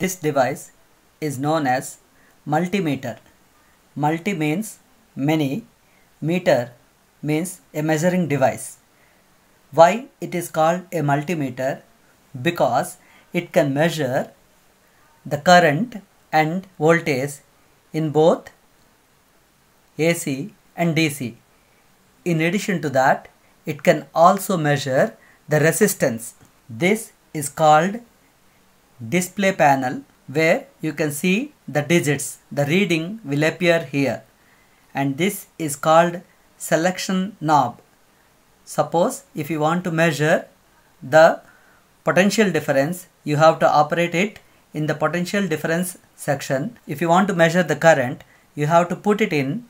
This device is known as multimeter. Multi means many, meter means a measuring device. Why it is called a multimeter? Because it can measure the current and voltage in both AC and DC. In addition to that, it can also measure the resistance. This is called display panel where you can see the digits. The reading will appear here and this is called selection knob. Suppose if you want to measure the potential difference, you have to operate it in the potential difference section. If you want to measure the current, you have to put it in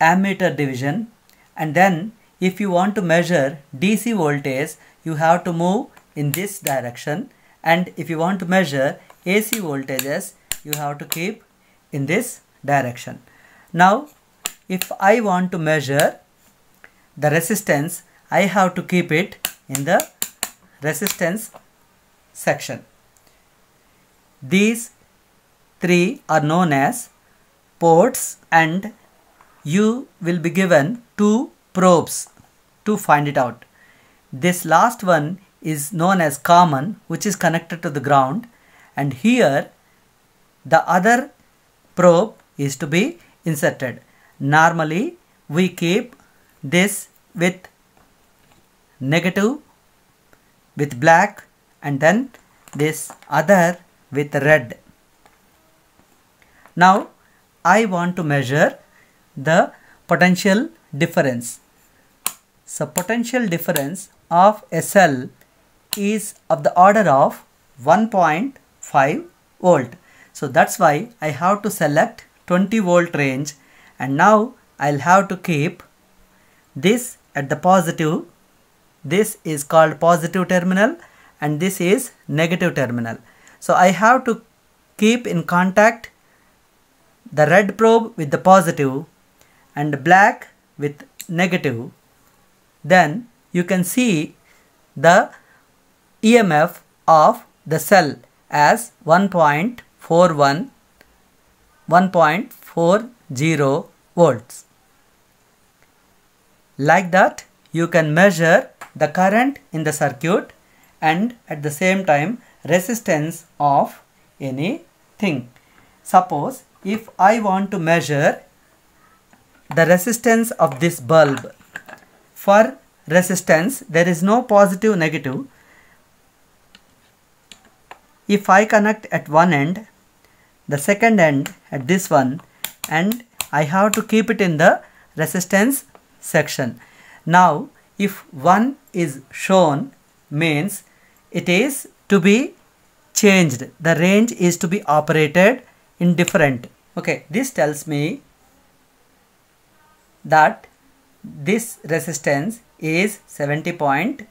ammeter division and then if you want to measure DC voltage, you have to move in this direction and if you want to measure AC voltages you have to keep in this direction. Now if I want to measure the resistance I have to keep it in the resistance section. These three are known as ports and you will be given two probes to find it out. This last one is known as common which is connected to the ground and here the other probe is to be inserted. Normally we keep this with negative with black and then this other with red. Now I want to measure the potential difference. So potential difference of a cell is of the order of 1.5 volt. So that's why I have to select 20 volt range and now I'll have to keep this at the positive. This is called positive terminal and this is negative terminal. So I have to keep in contact the red probe with the positive and black with negative. Then you can see the EMF of the cell as 1.41 1.40 volts. Like that you can measure the current in the circuit and at the same time resistance of any thing. Suppose if I want to measure the resistance of this bulb. For resistance there is no positive negative if I connect at one end the second end at this one and I have to keep it in the resistance section. Now if 1 is shown means it is to be changed the range is to be operated in different okay this tells me that this resistance is 70.5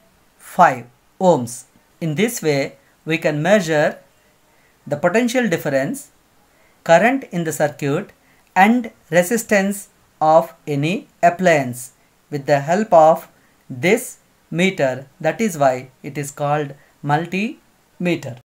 ohms in this way we can measure the potential difference, current in the circuit and resistance of any appliance with the help of this meter. That is why it is called multimeter.